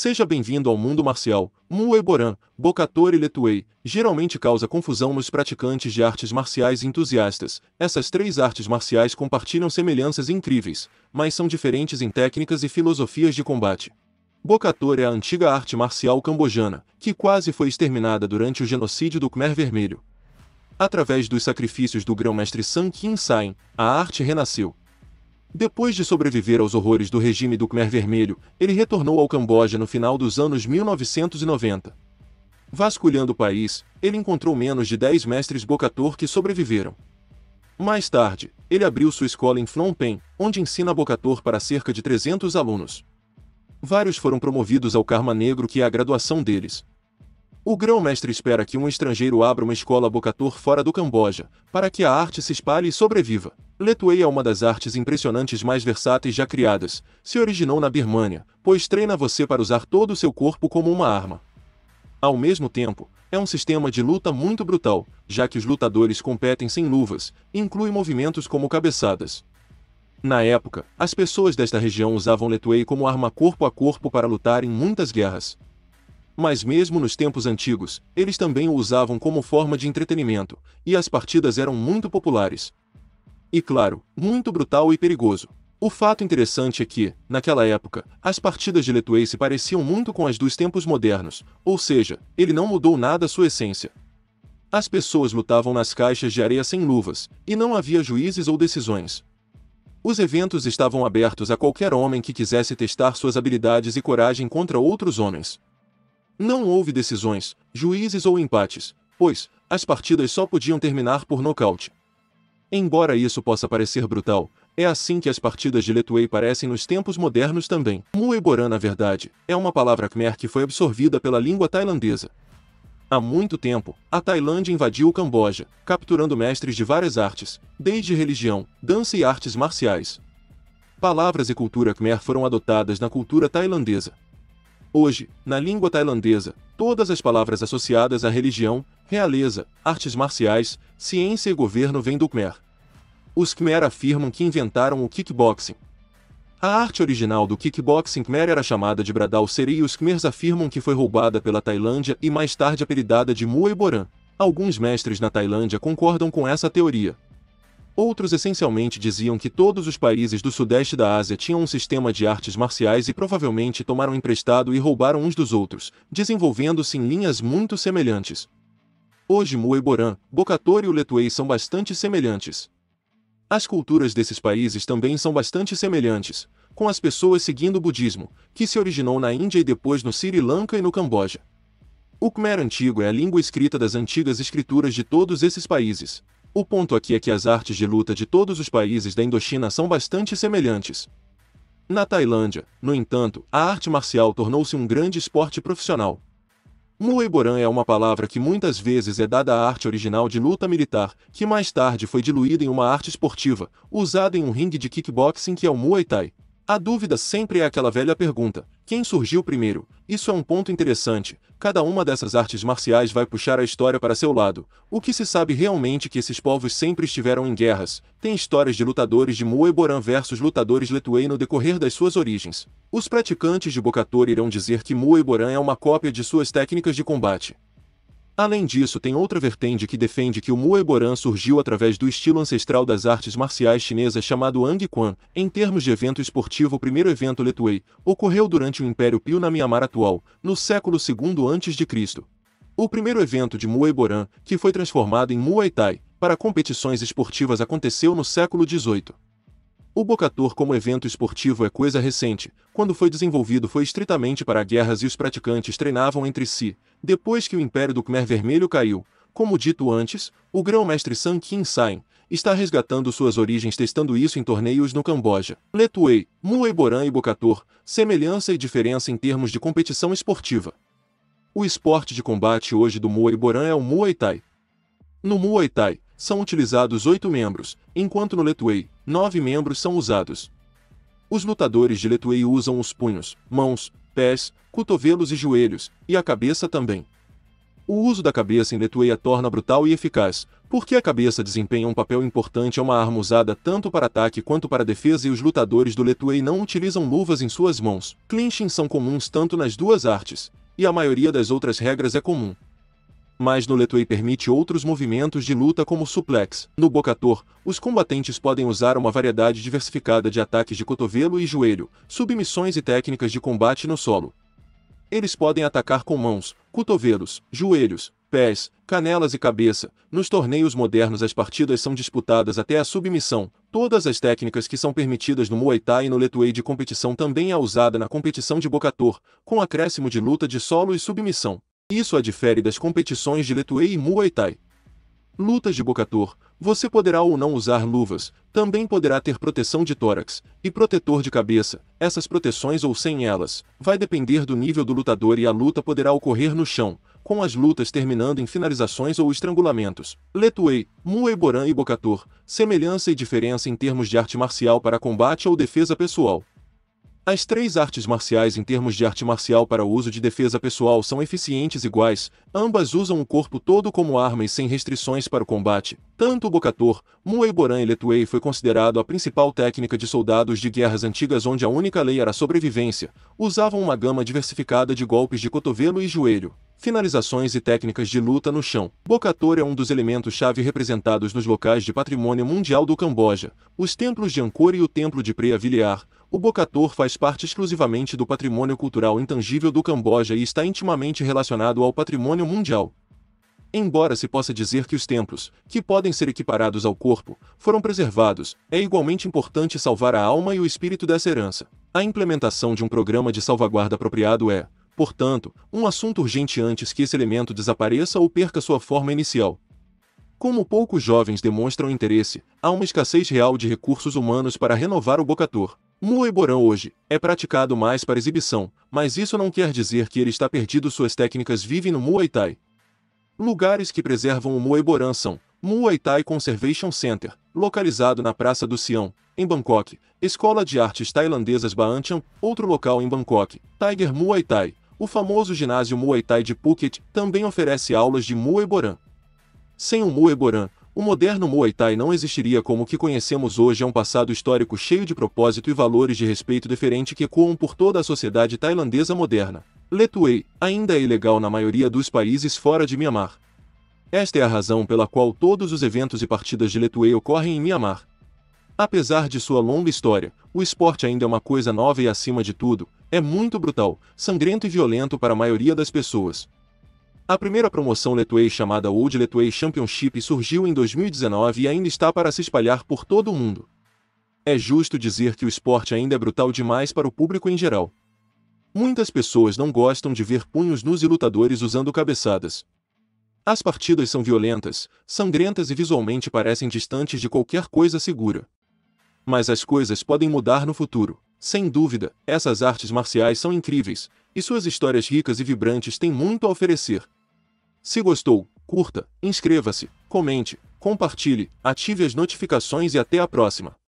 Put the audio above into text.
Seja bem-vindo ao mundo marcial. Boran, Bocator e Letuei, geralmente causa confusão nos praticantes de artes marciais entusiastas. Essas três artes marciais compartilham semelhanças incríveis, mas são diferentes em técnicas e filosofias de combate. Bocator é a antiga arte marcial cambojana, que quase foi exterminada durante o genocídio do Khmer Vermelho. Através dos sacrifícios do grão-mestre San Kim Sain, a arte renasceu, depois de sobreviver aos horrores do regime do Khmer Vermelho, ele retornou ao Camboja no final dos anos 1990. Vasculhando o país, ele encontrou menos de 10 mestres Bocator que sobreviveram. Mais tarde, ele abriu sua escola em Phnom Penh, onde ensina Bocator para cerca de 300 alunos. Vários foram promovidos ao Karma Negro que é a graduação deles, o grão-mestre espera que um estrangeiro abra uma escola Bocator fora do Camboja, para que a arte se espalhe e sobreviva. Letuei é uma das artes impressionantes mais versáteis já criadas, se originou na Birmânia, pois treina você para usar todo o seu corpo como uma arma. Ao mesmo tempo, é um sistema de luta muito brutal, já que os lutadores competem sem luvas, e inclui movimentos como cabeçadas. Na época, as pessoas desta região usavam Letuei como arma corpo a corpo para lutar em muitas guerras mas mesmo nos tempos antigos, eles também o usavam como forma de entretenimento, e as partidas eram muito populares. E claro, muito brutal e perigoso. O fato interessante é que, naquela época, as partidas de Letway se pareciam muito com as dos tempos modernos, ou seja, ele não mudou nada a sua essência. As pessoas lutavam nas caixas de areia sem luvas, e não havia juízes ou decisões. Os eventos estavam abertos a qualquer homem que quisesse testar suas habilidades e coragem contra outros homens. Não houve decisões, juízes ou empates, pois as partidas só podiam terminar por nocaute. Embora isso possa parecer brutal, é assim que as partidas de Letuei parecem nos tempos modernos também. Boran, na verdade, é uma palavra khmer que foi absorvida pela língua tailandesa. Há muito tempo, a Tailândia invadiu o Camboja, capturando mestres de várias artes, desde religião, dança e artes marciais. Palavras e cultura khmer foram adotadas na cultura tailandesa. Hoje, na língua tailandesa, todas as palavras associadas à religião, realeza, artes marciais, ciência e governo vêm do Khmer. Os Khmer afirmam que inventaram o kickboxing. A arte original do kickboxing Khmer era chamada de Bradal Seri e os Khmers afirmam que foi roubada pela Tailândia e mais tarde apelidada de Muay Boran. Alguns mestres na Tailândia concordam com essa teoria. Outros essencialmente diziam que todos os países do sudeste da Ásia tinham um sistema de artes marciais e provavelmente tomaram emprestado e roubaram uns dos outros, desenvolvendo-se em linhas muito semelhantes. Hoje Muay Boran, Bokator e o Letuei são bastante semelhantes. As culturas desses países também são bastante semelhantes, com as pessoas seguindo o budismo, que se originou na Índia e depois no Sri Lanka e no Camboja. O Khmer antigo é a língua escrita das antigas escrituras de todos esses países, o ponto aqui é que as artes de luta de todos os países da Indochina são bastante semelhantes. Na Tailândia, no entanto, a arte marcial tornou-se um grande esporte profissional. Muay Boran é uma palavra que muitas vezes é dada à arte original de luta militar, que mais tarde foi diluída em uma arte esportiva, usada em um ringue de kickboxing que é o Muay Thai. A dúvida sempre é aquela velha pergunta: quem surgiu primeiro? Isso é um ponto interessante. Cada uma dessas artes marciais vai puxar a história para seu lado. O que se sabe realmente é que esses povos sempre estiveram em guerras. Tem histórias de lutadores de Muay-Boran versus lutadores Letuei no decorrer das suas origens. Os praticantes de Bokator irão dizer que Muay-Boran é uma cópia de suas técnicas de combate. Além disso, tem outra vertente que defende que o Muegoran surgiu através do estilo ancestral das artes marciais chinesas chamado Ang Quan. Em termos de evento esportivo, o primeiro evento Letuei ocorreu durante o Império Pio na Myanmar atual, no século II a.C. O primeiro evento de Muegoran, que foi transformado em Muay Thai, para competições esportivas aconteceu no século XVIII. O Bocator como evento esportivo é coisa recente, quando foi desenvolvido foi estritamente para guerras e os praticantes treinavam entre si, depois que o Império do Khmer Vermelho caiu, como dito antes, o grão-mestre San Kim Sain está resgatando suas origens testando isso em torneios no Camboja. Letuei, Boran e Bokator: semelhança e diferença em termos de competição esportiva. O esporte de combate hoje do Boran é o Muay Thai. No Muay Thai, são utilizados oito membros, enquanto no Letuei, nove membros são usados. Os lutadores de Letuei usam os punhos, mãos, pés, cotovelos e joelhos, e a cabeça também. O uso da cabeça em Letuei a torna brutal e eficaz, porque a cabeça desempenha um papel importante é uma arma usada tanto para ataque quanto para defesa e os lutadores do Letuei não utilizam luvas em suas mãos. Clinchings são comuns tanto nas duas artes, e a maioria das outras regras é comum mas no Letway permite outros movimentos de luta como suplex. No Bocator, os combatentes podem usar uma variedade diversificada de ataques de cotovelo e joelho, submissões e técnicas de combate no solo. Eles podem atacar com mãos, cotovelos, joelhos, pés, canelas e cabeça. Nos torneios modernos as partidas são disputadas até a submissão. Todas as técnicas que são permitidas no Muay Thai e no Letway de competição também é usada na competição de Bocator, com acréscimo de luta de solo e submissão. Isso a difere das competições de Letuei e Muay Thai. Lutas de Bocator, você poderá ou não usar luvas, também poderá ter proteção de tórax e protetor de cabeça. Essas proteções ou sem elas, vai depender do nível do lutador e a luta poderá ocorrer no chão, com as lutas terminando em finalizações ou estrangulamentos. Letuei, Muay Boran e Bocator, semelhança e diferença em termos de arte marcial para combate ou defesa pessoal. As três artes marciais em termos de arte marcial para uso de defesa pessoal são eficientes iguais, ambas usam o corpo todo como arma e sem restrições para o combate. Tanto o Bocator, Muay Boran e Letuei foi considerado a principal técnica de soldados de guerras antigas onde a única lei era a sobrevivência, usavam uma gama diversificada de golpes de cotovelo e joelho finalizações e técnicas de luta no chão. Bokator é um dos elementos-chave representados nos locais de patrimônio mundial do Camboja, os templos de Angkor e o templo de Preah Villiers. O Bokator faz parte exclusivamente do patrimônio cultural intangível do Camboja e está intimamente relacionado ao patrimônio mundial. Embora se possa dizer que os templos, que podem ser equiparados ao corpo, foram preservados, é igualmente importante salvar a alma e o espírito dessa herança. A implementação de um programa de salvaguarda apropriado é, portanto, um assunto urgente antes que esse elemento desapareça ou perca sua forma inicial. Como poucos jovens demonstram interesse, há uma escassez real de recursos humanos para renovar o Bocator. boran hoje é praticado mais para exibição, mas isso não quer dizer que ele está perdido. Suas técnicas vivem no Muay Thai. Lugares que preservam o muay boran são Muay Thai Conservation Center, localizado na Praça do Sião, em Bangkok, Escola de Artes Tailandesas Chan, outro local em Bangkok, Tiger Muay Thai, o famoso ginásio Muay Thai de Phuket também oferece aulas de Muay Boran. Sem o Muay Boran, o moderno Muay Thai não existiria como o que conhecemos hoje é um passado histórico cheio de propósito e valores de respeito diferente que ecoam por toda a sociedade tailandesa moderna. Letuei ainda é ilegal na maioria dos países fora de Myanmar. Esta é a razão pela qual todos os eventos e partidas de Letuei ocorrem em Myanmar, Apesar de sua longa história, o esporte ainda é uma coisa nova e, acima de tudo, é muito brutal, sangrento e violento para a maioria das pessoas. A primeira promoção Letway chamada Old Letway Championship surgiu em 2019 e ainda está para se espalhar por todo o mundo. É justo dizer que o esporte ainda é brutal demais para o público em geral. Muitas pessoas não gostam de ver punhos nus e lutadores usando cabeçadas. As partidas são violentas, sangrentas e visualmente parecem distantes de qualquer coisa segura mas as coisas podem mudar no futuro. Sem dúvida, essas artes marciais são incríveis, e suas histórias ricas e vibrantes têm muito a oferecer. Se gostou, curta, inscreva-se, comente, compartilhe, ative as notificações e até a próxima.